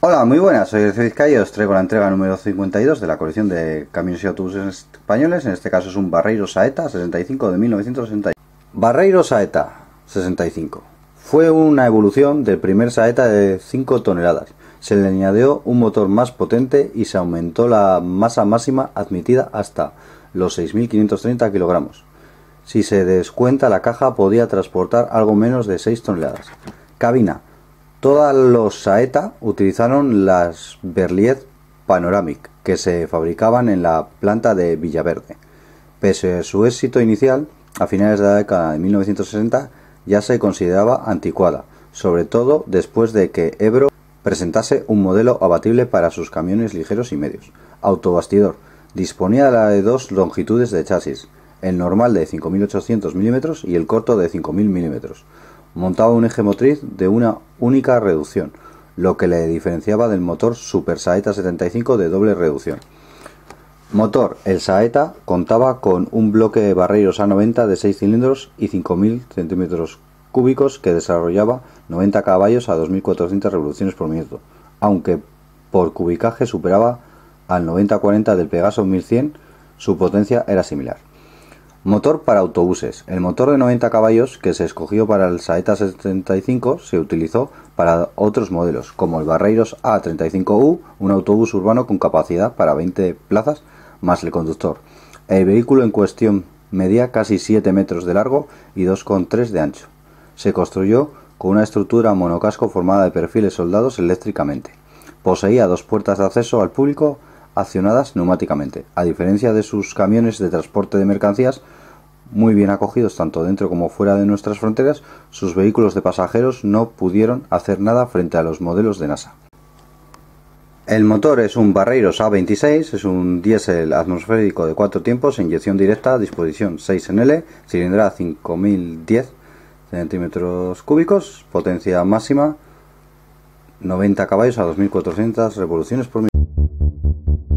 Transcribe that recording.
Hola, muy buenas, soy Elcio Vizcaya y os traigo la entrega número 52 de la colección de camiones y autobuses españoles. En este caso es un Barreiro Saeta 65 de 1961. Barreiro Saeta 65 fue una evolución del primer Saeta de 5 toneladas. Se le añadió un motor más potente y se aumentó la masa máxima admitida hasta los 6.530 kilogramos. Si se descuenta la caja podía transportar algo menos de 6 toneladas. Cabina Todas los saeta utilizaron las Berliet Panoramic que se fabricaban en la planta de Villaverde. Pese a su éxito inicial, a finales de la década de 1960 ya se consideraba anticuada, sobre todo después de que Ebro presentase un modelo abatible para sus camiones ligeros y medios. Autobastidor. Disponía de dos longitudes de chasis, el normal de 5.800 mm y el corto de 5.000 mm montaba un eje motriz de una única reducción, lo que le diferenciaba del motor Super Saeta 75 de doble reducción. Motor, el Saeta contaba con un bloque de barreros A90 de 6 cilindros y 5.000 centímetros cúbicos que desarrollaba 90 caballos a 2.400 revoluciones por minuto, aunque por cubicaje superaba al 90-40 del Pegaso 1100, su potencia era similar. Motor para autobuses. El motor de 90 caballos que se escogió para el Saeta 75 se utilizó para otros modelos, como el Barreiros A35U, un autobús urbano con capacidad para 20 plazas más el conductor. El vehículo en cuestión medía casi 7 metros de largo y 2,3 de ancho. Se construyó con una estructura monocasco formada de perfiles soldados eléctricamente. Poseía dos puertas de acceso al público accionadas neumáticamente, a diferencia de sus camiones de transporte de mercancías, muy bien acogidos tanto dentro como fuera de nuestras fronteras, sus vehículos de pasajeros no pudieron hacer nada frente a los modelos de NASA. El motor es un Barreiros A26, es un diésel atmosférico de cuatro tiempos, inyección directa, disposición 6 en L, cilindrada 5010 centímetros cúbicos, potencia máxima 90 caballos a 2400 revoluciones por minuto.